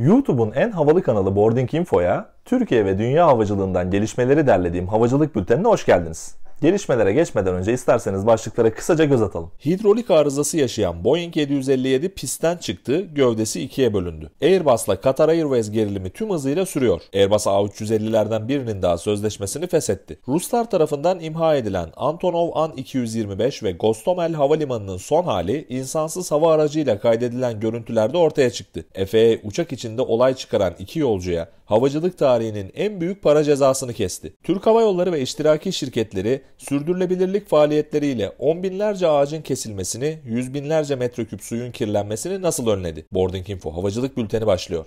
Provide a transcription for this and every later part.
YouTube'un en havalı kanalı Boarding Info'ya Türkiye ve dünya havacılığından gelişmeleri derlediğim havacılık bültenine hoş geldiniz. Gelişmelere geçmeden önce isterseniz başlıklara kısaca göz atalım. Hidrolik arızası yaşayan Boeing 757 pistten çıktı, gövdesi ikiye bölündü. Airbus'la Qatar Airways gerilimi tüm hızıyla sürüyor. Airbus A350'lerden birinin daha sözleşmesini feshetti. Ruslar tarafından imha edilen Antonov An-225 ve Gostomel Havalimanı'nın son hali insansız hava aracıyla kaydedilen görüntülerde ortaya çıktı. Efe'ye uçak içinde olay çıkaran iki yolcuya havacılık tarihinin en büyük para cezasını kesti. Türk Hava Yolları ve iştiraki şirketleri sürdürülebilirlik faaliyetleriyle on binlerce ağacın kesilmesini, yüz binlerce metreküp suyun kirlenmesini nasıl önledi? Boarding Info Havacılık Bülteni başlıyor.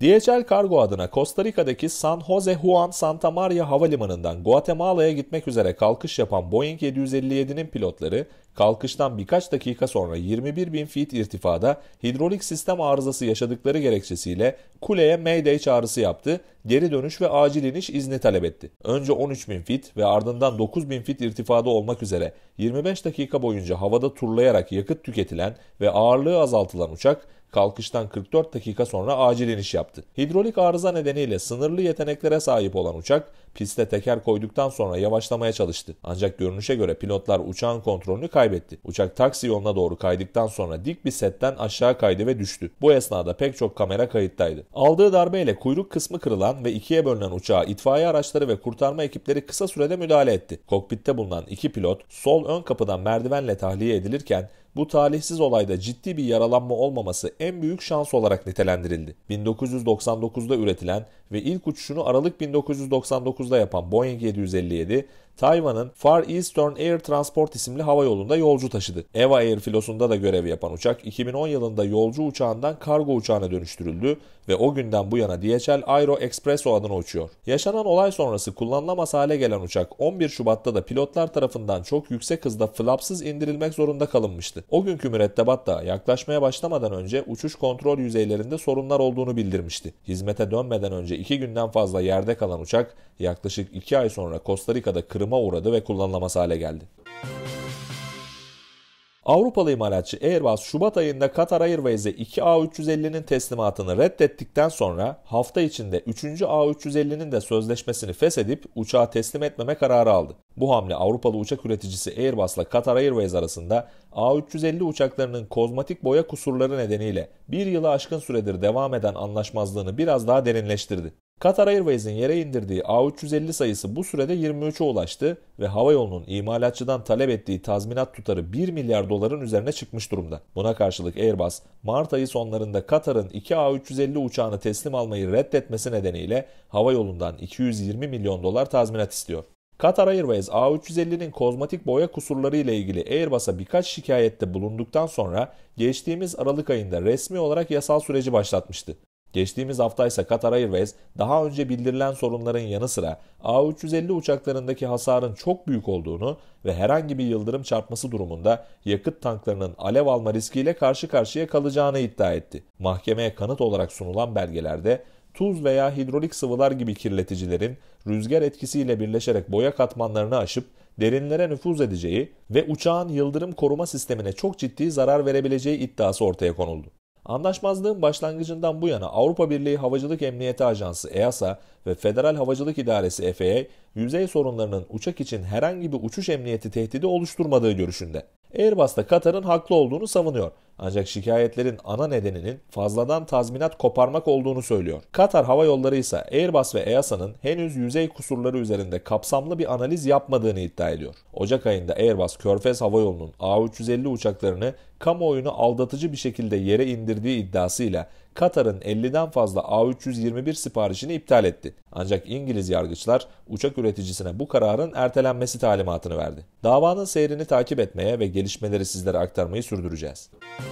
DHL Kargo adına Costa Rica'daki San Jose Juan Santa Maria Havalimanı'ndan Guatemala'ya gitmek üzere kalkış yapan Boeing 757'nin pilotları kalkıştan birkaç dakika sonra 21 bin feet irtifada hidrolik sistem arızası yaşadıkları gerekçesiyle kuleye Mayday çağrısı yaptı, geri dönüş ve acil iniş izni talep etti. Önce 13 bin feet ve ardından 9 bin feet irtifada olmak üzere 25 dakika boyunca havada turlayarak yakıt tüketilen ve ağırlığı azaltılan uçak kalkıştan 44 dakika sonra acil iniş yaptı. Hidrolik arıza nedeniyle sınırlı yeteneklere sahip olan uçak piste teker koyduktan sonra yavaşlamaya çalıştı. Ancak görünüşe göre pilotlar uçağın kontrolünü kaybetti kaybetti. Uçak taksi yoluna doğru kaydıktan sonra dik bir setten aşağı kaydı ve düştü. Bu esnada pek çok kamera kayıttaydı. Aldığı darbeyle kuyruk kısmı kırılan ve ikiye bölünen uçağa itfaiye araçları ve kurtarma ekipleri kısa sürede müdahale etti. Kokpitte bulunan iki pilot sol ön kapıdan merdivenle tahliye edilirken bu talihsiz olayda ciddi bir yaralanma olmaması en büyük şans olarak nitelendirildi. 1999'da üretilen ve ilk uçuşunu Aralık 1999'da yapan Boeing 757, Tayvan'ın Far Eastern Air Transport isimli hava yolunda yolcu taşıdı. EVA Air filosunda da görev yapan uçak 2010 yılında yolcu uçağından kargo uçağına dönüştürüldü ve o günden bu yana DHL Aero Expresso adına uçuyor. Yaşanan olay sonrası kullanılamaz hale gelen uçak 11 Şubat'ta da pilotlar tarafından çok yüksek hızda flapsız indirilmek zorunda kalınmıştı. O günkü mürettebatta yaklaşmaya başlamadan önce uçuş kontrol yüzeylerinde sorunlar olduğunu bildirmişti. Hizmete dönmeden önce iki günden fazla yerde kalan uçak yaklaşık iki ay sonra Costa Rica'da kırıma uğradı ve kullanılamaz hale geldi. Avrupalı imalatçı Airbus Şubat ayında Qatar Airways'e 2 A350'nin teslimatını reddettikten sonra hafta içinde 3. A350'nin de sözleşmesini feshedip uçağı teslim etmeme kararı aldı. Bu hamle Avrupalı uçak üreticisi Airbus'la Qatar Airways arasında A350 uçaklarının kozmatik boya kusurları nedeniyle bir yılı aşkın süredir devam eden anlaşmazlığını biraz daha derinleştirdi. Katar Airways'in yere indirdiği A350 sayısı bu sürede 23'e ulaştı ve hava yolunun imalatçıdan talep ettiği tazminat tutarı 1 milyar doların üzerine çıkmış durumda. Buna karşılık Airbus, Mart ayı sonlarında Katar'ın 2 A350 uçağını teslim almayı reddetmesi nedeniyle hava yolundan 220 milyon dolar tazminat istiyor. Katar Airways A350'nin kozmetik boya kusurları ile ilgili Airbus'a birkaç şikayette bulunduktan sonra geçtiğimiz Aralık ayında resmi olarak yasal süreci başlatmıştı. Geçtiğimiz hafta ise Qatar Airways daha önce bildirilen sorunların yanı sıra A350 uçaklarındaki hasarın çok büyük olduğunu ve herhangi bir yıldırım çarpması durumunda yakıt tanklarının alev alma riskiyle karşı karşıya kalacağını iddia etti. Mahkemeye kanıt olarak sunulan belgelerde tuz veya hidrolik sıvılar gibi kirleticilerin rüzgar etkisiyle birleşerek boya katmanlarını aşıp derinlere nüfuz edeceği ve uçağın yıldırım koruma sistemine çok ciddi zarar verebileceği iddiası ortaya konuldu. Anlaşmazlığın başlangıcından bu yana Avrupa Birliği Havacılık Emniyeti Ajansı EASA ve Federal Havacılık İdaresi FAA yüzey sorunlarının uçak için herhangi bir uçuş emniyeti tehdidi oluşturmadığı görüşünde. Airbus da Katar'ın haklı olduğunu savunuyor. Ancak şikayetlerin ana nedeninin fazladan tazminat koparmak olduğunu söylüyor. Katar Hava Yolları ise Airbus ve EASA'nın henüz yüzey kusurları üzerinde kapsamlı bir analiz yapmadığını iddia ediyor. Ocak ayında Airbus Körfez Hava Yolu'nun A350 uçaklarını kamuoyunu aldatıcı bir şekilde yere indirdiği iddiasıyla Katar'ın 50'den fazla A321 siparişini iptal etti. Ancak İngiliz yargıçlar uçak üreticisine bu kararın ertelenmesi talimatını verdi. Davanın seyrini takip etmeye ve gelişmeleri sizlere aktarmayı sürdüreceğiz. Müzik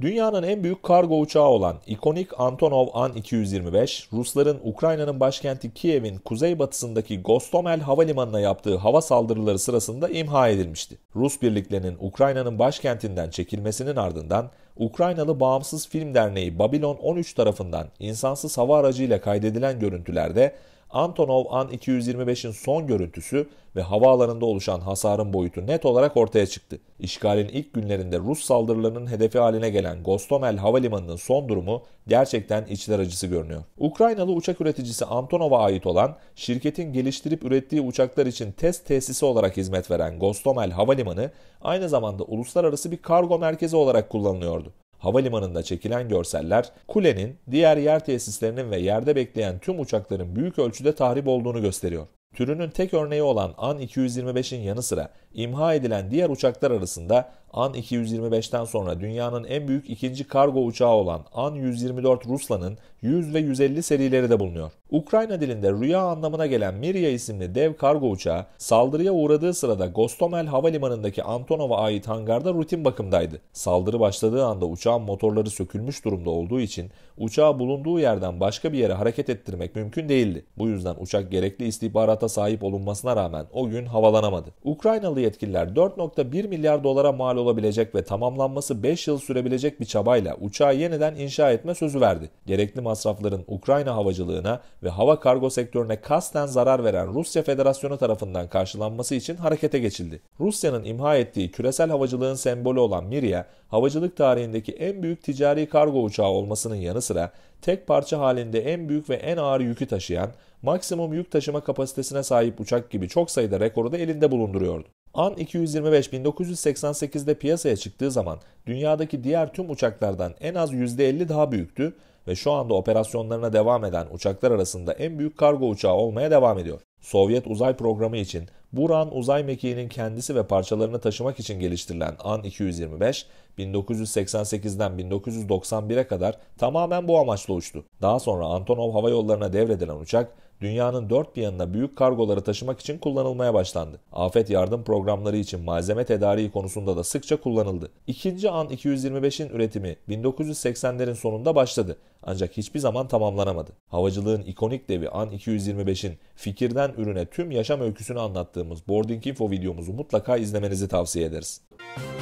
Dünyanın en büyük kargo uçağı olan ikonik Antonov An-225, Rusların Ukrayna'nın başkenti Kiev'in kuzeybatısındaki Gostomel Havalimanı'na yaptığı hava saldırıları sırasında imha edilmişti. Rus birliklerinin Ukrayna'nın başkentinden çekilmesinin ardından Ukraynalı Bağımsız Film Derneği Babilon 13 tarafından insansız hava aracıyla kaydedilen görüntülerde Antonov An-225'in son görüntüsü ve havaalanında oluşan hasarın boyutu net olarak ortaya çıktı. İşgalin ilk günlerinde Rus saldırılarının hedefi haline gelen Gostomel Havalimanı'nın son durumu gerçekten içler acısı görünüyor. Ukraynalı uçak üreticisi Antonov'a ait olan, şirketin geliştirip ürettiği uçaklar için test tesisi olarak hizmet veren Gostomel Havalimanı, aynı zamanda uluslararası bir kargo merkezi olarak kullanılıyordu havalimanında çekilen görseller kulenin diğer yer tesislerinin ve yerde bekleyen tüm uçakların büyük ölçüde tahrip olduğunu gösteriyor. Türünün tek örneği olan An-225'in yanı sıra imha edilen diğer uçaklar arasında An-225'ten sonra dünyanın en büyük ikinci kargo uçağı olan An-124 Ruslan'ın 100 ve 150 serileri de bulunuyor. Ukrayna dilinde rüya anlamına gelen Mirya isimli dev kargo uçağı saldırıya uğradığı sırada Gostomel Havalimanı'ndaki Antonov'a ait hangarda rutin bakımdaydı. Saldırı başladığı anda uçağın motorları sökülmüş durumda olduğu için uçağı bulunduğu yerden başka bir yere hareket ettirmek mümkün değildi. Bu yüzden uçak gerekli istihbarata sahip olunmasına rağmen o gün havalanamadı. Ukraynalı yetkililer 4.1 milyar dolara mal olabilecek ve tamamlanması 5 yıl sürebilecek bir çabayla uçağı yeniden inşa etme sözü verdi. Gerekli masrafların Ukrayna havacılığına ve hava kargo sektörüne kasten zarar veren Rusya Federasyonu tarafından karşılanması için harekete geçildi. Rusya'nın imha ettiği küresel havacılığın sembolü olan Miria, havacılık tarihindeki en büyük ticari kargo uçağı olmasının yanı sıra tek parça halinde en büyük ve en ağır yükü taşıyan, maksimum yük taşıma kapasitesine sahip uçak gibi çok sayıda rekoru da elinde bulunduruyordu. An 225 1988'de piyasaya çıktığı zaman dünyadaki diğer tüm uçaklardan en az %50 daha büyüktü ve şu anda operasyonlarına devam eden uçaklar arasında en büyük kargo uçağı olmaya devam ediyor. Sovyet uzay programı için Buran uzay mekiğinin kendisi ve parçalarını taşımak için geliştirilen An-225, 1988'den 1991'e kadar tamamen bu amaçla uçtu. Daha sonra Antonov Hava Yolları'na devredilen uçak, dünyanın dört bir yanına büyük kargoları taşımak için kullanılmaya başlandı. Afet yardım programları için malzeme tedariği konusunda da sıkça kullanıldı. İkinci an 225'in üretimi 1980'lerin sonunda başladı ancak hiçbir zaman tamamlanamadı. Havacılığın ikonik devi An 225'in fikirden ürüne tüm yaşam öyküsünü anlattığımız Boarding Info videomuzu mutlaka izlemenizi tavsiye ederiz. Müzik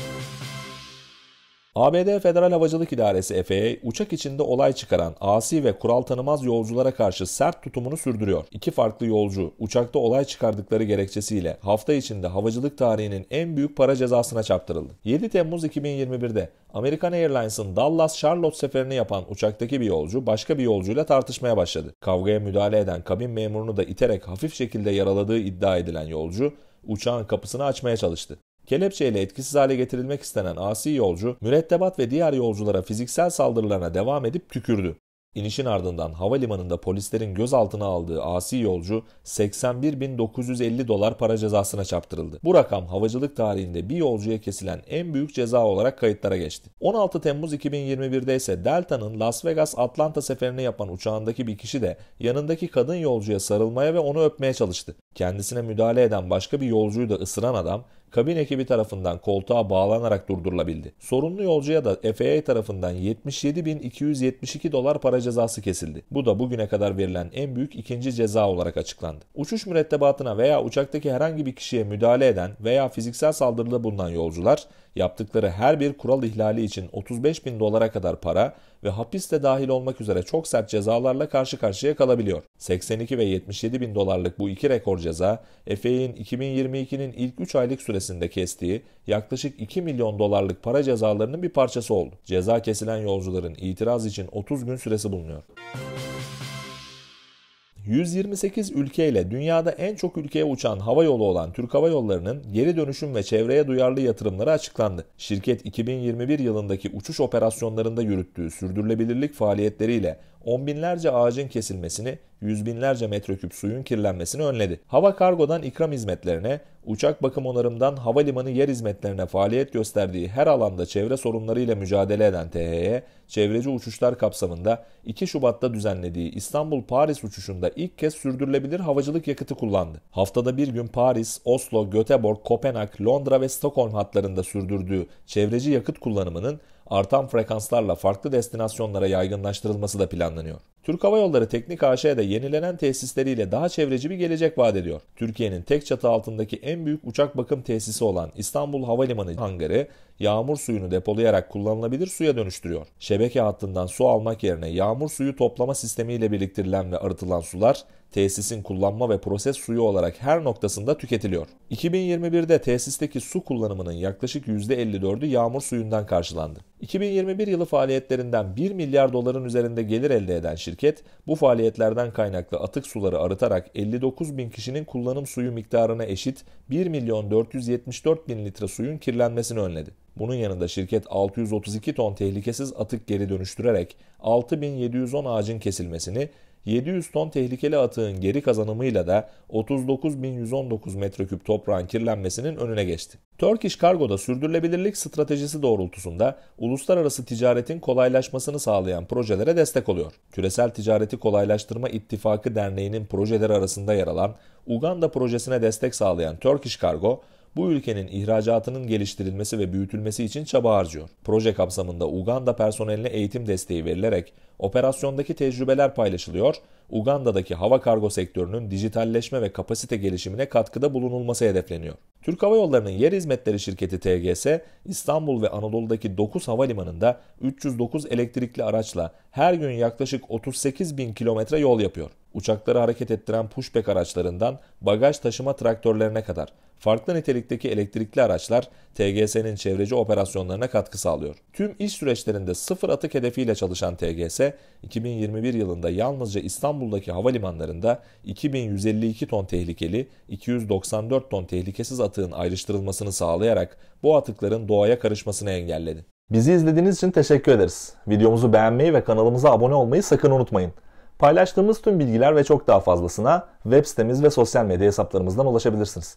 ABD Federal Havacılık İdaresi FAA uçak içinde olay çıkaran asi ve kural tanımaz yolculara karşı sert tutumunu sürdürüyor. İki farklı yolcu uçakta olay çıkardıkları gerekçesiyle hafta içinde havacılık tarihinin en büyük para cezasına çarptırıldı. 7 Temmuz 2021'de American Airlines'ın Dallas Charlotte seferini yapan uçaktaki bir yolcu başka bir yolcuyla tartışmaya başladı. Kavgaya müdahale eden kabin memurunu da iterek hafif şekilde yaraladığı iddia edilen yolcu uçağın kapısını açmaya çalıştı. Kelepçeyle etkisiz hale getirilmek istenen asi yolcu, mürettebat ve diğer yolculara fiziksel saldırılarına devam edip tükürdü. İnişin ardından havalimanında polislerin gözaltına aldığı asi yolcu 81.950 dolar para cezasına çarptırıldı. Bu rakam havacılık tarihinde bir yolcuya kesilen en büyük ceza olarak kayıtlara geçti. 16 Temmuz 2021'de ise Delta'nın Las Vegas Atlanta seferini yapan uçağındaki bir kişi de yanındaki kadın yolcuya sarılmaya ve onu öpmeye çalıştı. Kendisine müdahale eden başka bir yolcuyu da ısıran adam kabin ekibi tarafından koltuğa bağlanarak durdurulabildi. Sorunlu yolcuya da FAA tarafından 77.272 dolar para cezası kesildi. Bu da bugüne kadar verilen en büyük ikinci ceza olarak açıklandı. Uçuş mürettebatına veya uçaktaki herhangi bir kişiye müdahale eden veya fiziksel saldırıda bulunan yolcular yaptıkları her bir kural ihlali için 35.000 dolara kadar para ve hapiste de dahil olmak üzere çok sert cezalarla karşı karşıya kalabiliyor. 82 ve 77 bin dolarlık bu iki rekor ceza, Efe'nin 2022'nin ilk 3 aylık süresinde kestiği yaklaşık 2 milyon dolarlık para cezalarının bir parçası oldu. Ceza kesilen yolcuların itiraz için 30 gün süresi bulunuyor. Müzik 128 ülkeyle dünyada en çok ülkeye uçan hava yolu olan Türk Hava Yolları'nın geri dönüşüm ve çevreye duyarlı yatırımları açıklandı. Şirket 2021 yılındaki uçuş operasyonlarında yürüttüğü sürdürülebilirlik faaliyetleriyle on binlerce ağacın kesilmesini, yüz binlerce metreküp suyun kirlenmesini önledi. Hava kargodan ikram hizmetlerine, uçak bakım onarımdan havalimanı yer hizmetlerine faaliyet gösterdiği her alanda çevre sorunlarıyla mücadele eden THY, çevreci uçuşlar kapsamında 2 Şubat'ta düzenlediği İstanbul-Paris uçuşunda ilk kez sürdürülebilir havacılık yakıtı kullandı. Haftada bir gün Paris, Oslo, Göteborg, Kopenhag, Londra ve Stockholm hatlarında sürdürdüğü çevreci yakıt kullanımının artan frekanslarla farklı destinasyonlara yaygınlaştırılması da planlanıyor. Türk Hava Yolları Teknik AŞ'de yenilenen tesisleriyle daha çevreci bir gelecek vaat ediyor. Türkiye'nin tek çatı altındaki en büyük uçak bakım tesisi olan İstanbul Havalimanı hangarı yağmur suyunu depolayarak kullanılabilir suya dönüştürüyor. Şebeke hattından su almak yerine yağmur suyu toplama sistemiyle biriktirilen ve arıtılan sular tesisin kullanma ve proses suyu olarak her noktasında tüketiliyor. 2021'de tesisteki su kullanımının yaklaşık %54'ü yağmur suyundan karşılandı. 2021 yılı faaliyetlerinden 1 milyar doların üzerinde gelir elde eden şirket, bu faaliyetlerden kaynaklı atık suları arıtarak 59 bin kişinin kullanım suyu miktarına eşit 1 milyon 474 bin litre suyun kirlenmesini önledi. Bunun yanında şirket 632 ton tehlikesiz atık geri dönüştürerek 6710 ağacın kesilmesini, 700 ton tehlikeli atığın geri kazanımıyla da 39.119 metreküp toprağın kirlenmesinin önüne geçti. Turkish Cargo'da sürdürülebilirlik stratejisi doğrultusunda uluslararası ticaretin kolaylaşmasını sağlayan projelere destek oluyor. Küresel Ticareti Kolaylaştırma İttifakı Derneği'nin projeleri arasında yer alan Uganda projesine destek sağlayan Turkish Cargo, bu ülkenin ihracatının geliştirilmesi ve büyütülmesi için çaba harcıyor. Proje kapsamında Uganda personeline eğitim desteği verilerek operasyondaki tecrübeler paylaşılıyor, Uganda'daki hava kargo sektörünün dijitalleşme ve kapasite gelişimine katkıda bulunulması hedefleniyor. Türk Hava Yolları'nın yer hizmetleri şirketi TGS, İstanbul ve Anadolu'daki 9 havalimanında 309 elektrikli araçla her gün yaklaşık 38 bin kilometre yol yapıyor. Uçakları hareket ettiren pushback araçlarından bagaj taşıma traktörlerine kadar farklı nitelikteki elektrikli araçlar TGS'nin çevreci operasyonlarına katkı sağlıyor. Tüm iş süreçlerinde sıfır atık hedefiyle çalışan TGS, 2021 yılında yalnızca İstanbul'daki havalimanlarında 2152 ton tehlikeli, 294 ton tehlikesiz atığın ayrıştırılmasını sağlayarak bu atıkların doğaya karışmasını engelledi. Bizi izlediğiniz için teşekkür ederiz. Videomuzu beğenmeyi ve kanalımıza abone olmayı sakın unutmayın. Paylaştığımız tüm bilgiler ve çok daha fazlasına web sitemiz ve sosyal medya hesaplarımızdan ulaşabilirsiniz.